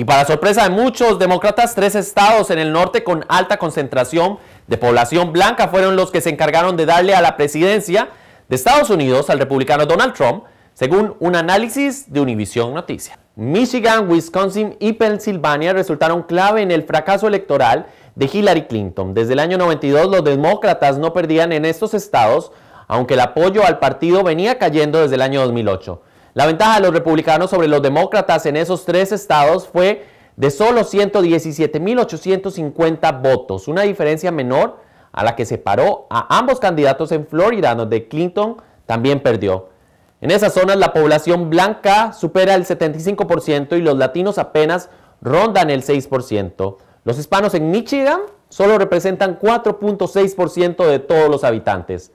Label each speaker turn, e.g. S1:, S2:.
S1: Y para sorpresa de muchos demócratas, tres estados en el norte con alta concentración de población blanca fueron los que se encargaron de darle a la presidencia de Estados Unidos al republicano Donald Trump, según un análisis de Univision Noticias. Michigan, Wisconsin y Pensilvania resultaron clave en el fracaso electoral de Hillary Clinton. Desde el año 92 los demócratas no perdían en estos estados, aunque el apoyo al partido venía cayendo desde el año 2008. La ventaja de los republicanos sobre los demócratas en esos tres estados fue de solo 117.850 votos, una diferencia menor a la que separó a ambos candidatos en Florida, donde Clinton también perdió. En esas zonas la población blanca supera el 75% y los latinos apenas rondan el 6%. Los hispanos en Michigan solo representan 4.6% de todos los habitantes.